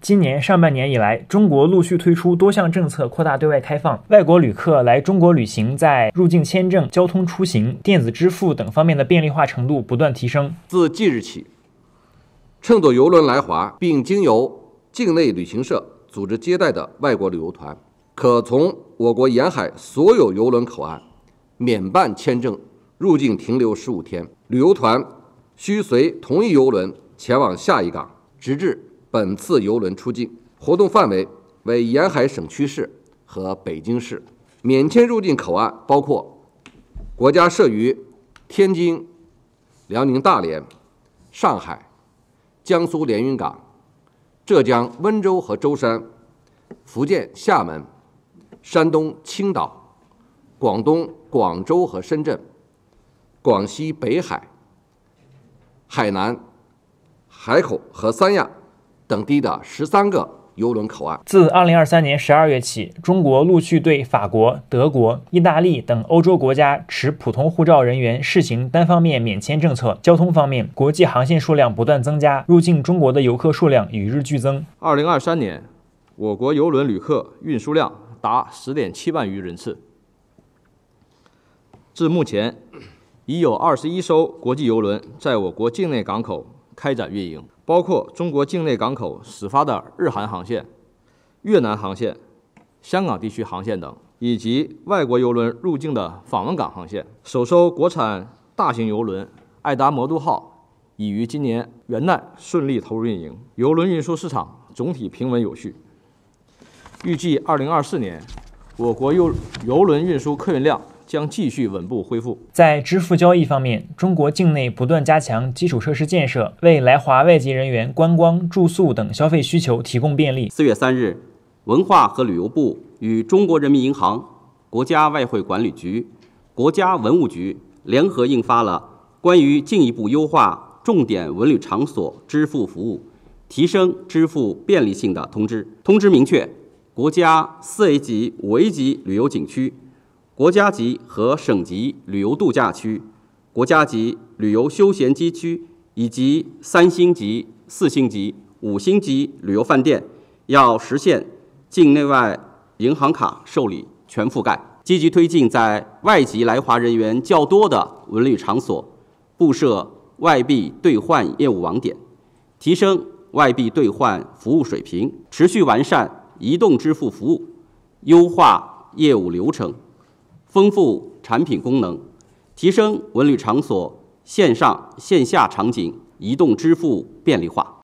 今年上半年以来，中国陆续推出多项政策，扩大对外开放。外国旅客来中国旅行，在入境签证、交通出行、电子支付等方面的便利化程度不断提升。自即日起，乘坐游轮来华并经由境内旅行社组织接待的外国旅游团，可从我国沿海所有游轮口岸免办签证入境停留十五天。旅游团需随同一游轮前往下一港，直至。本次游轮出境活动范围为沿海省区市和北京市，免签入境口岸包括国家设于天津、辽宁大连、上海、江苏连云港、浙江温州和舟山、福建厦门、山东青岛、广东广州和深圳、广西北海、海南海口和三亚。等地的十三个邮轮口岸，自二零二三年十二月起，中国陆续对法国、德国、意大利等欧洲国家持普通护照人员试行单方面免签政策。交通方面，国际航线数量不断增加，入境中国的游客数量与日俱增。二零二三年，我国邮轮旅客运输量达十点七万余人次。至目前，已有二十一艘国际邮轮在我国境内港口。开展运营，包括中国境内港口始发的日韩航线、越南航线、香港地区航线等，以及外国游轮入境的访问港航线。首艘国产大型游轮“爱达魔都号”已于今年元旦顺利投入运营。游轮运输市场总体平稳有序，预计2024年我国游游轮运输客运量。将继续稳步恢复。在支付交易方面，中国境内不断加强基础设施建设，为来华外籍人员观光、住宿等消费需求提供便利。四月三日，文化和旅游部与中国人民银行、国家外汇管理局、国家文物局联合印发了《关于进一步优化重点文旅场所支付服务，提升支付便利性的通知》。通知明确，国家四 A 级、五 A 级旅游景区。国家级和省级旅游度假区、国家级旅游休闲街区以及三星级、四星级、五星级旅游饭店，要实现境内外银行卡受理全覆盖。积极推进在外籍来华人员较多的文旅场所布设外币兑换业务网点，提升外币兑换服务水平，持续完善移动支付服务，优化业务流程。丰富产品功能，提升文旅场所线上线下场景移动支付便利化。